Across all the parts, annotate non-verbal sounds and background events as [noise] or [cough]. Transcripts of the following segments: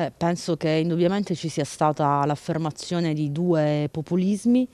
Eh, penso che indubbiamente ci sia stata l'affermazione di due populismi,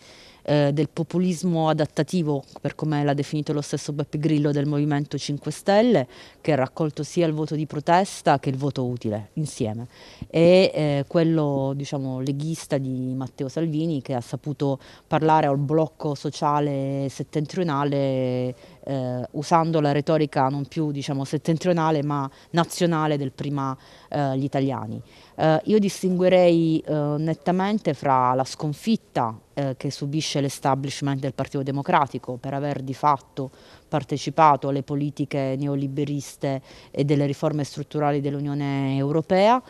eh, del populismo adattativo, per come l'ha definito lo stesso Beppe Grillo del Movimento 5 Stelle, che ha raccolto sia il voto di protesta che il voto utile insieme, e eh, quello diciamo, leghista di Matteo Salvini che ha saputo parlare al blocco sociale settentrionale eh, usando la retorica non più diciamo, settentrionale ma nazionale del prima eh, gli italiani. Eh, io distinguerei eh, nettamente fra la sconfitta eh, che subisce l'establishment del Partito Democratico per aver di fatto partecipato alle politiche neoliberiste e delle riforme strutturali dell'Unione Europea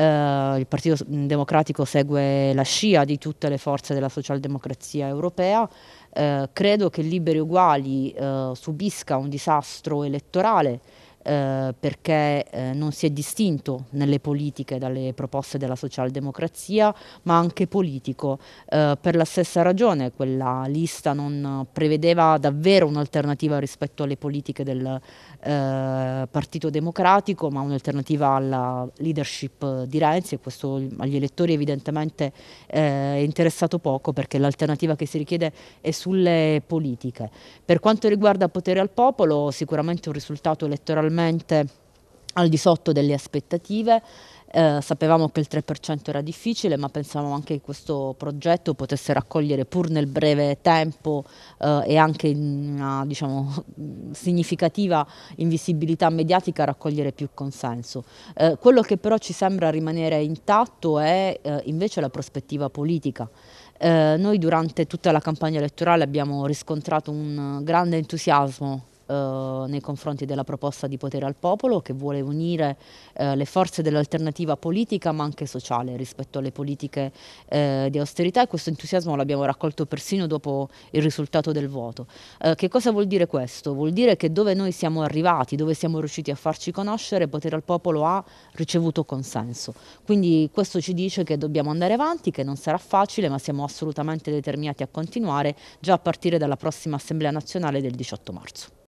eh, il Partito Democratico segue la scia di tutte le forze della socialdemocrazia europea. Eh, credo che Liberi Uguali eh, subisca un disastro elettorale eh, perché eh, non si è distinto nelle politiche dalle proposte della socialdemocrazia, ma anche politico. Eh, per la stessa ragione quella lista non prevedeva davvero un'alternativa rispetto alle politiche del eh, Partito Democratico, ma un'alternativa alla leadership di Renzi e questo agli elettori evidentemente eh, è interessato poco perché l'alternativa che si richiede è sulle politiche. Per quanto riguarda potere al popolo, sicuramente un risultato elettoralmente totalmente al di sotto delle aspettative. Eh, sapevamo che il 3% era difficile, ma pensavamo anche che questo progetto potesse raccogliere pur nel breve tempo eh, e anche in una diciamo, [laughs] significativa invisibilità mediatica raccogliere più consenso. Eh, quello che però ci sembra rimanere intatto è eh, invece la prospettiva politica. Eh, noi durante tutta la campagna elettorale abbiamo riscontrato un grande entusiasmo eh, nei confronti della proposta di potere al popolo che vuole unire eh, le forze dell'alternativa politica ma anche sociale rispetto alle politiche eh, di austerità e questo entusiasmo l'abbiamo raccolto persino dopo il risultato del voto. Eh, che cosa vuol dire questo? Vuol dire che dove noi siamo arrivati, dove siamo riusciti a farci conoscere, potere al popolo ha ricevuto consenso. Quindi questo ci dice che dobbiamo andare avanti, che non sarà facile ma siamo assolutamente determinati a continuare già a partire dalla prossima Assemblea nazionale del 18 marzo.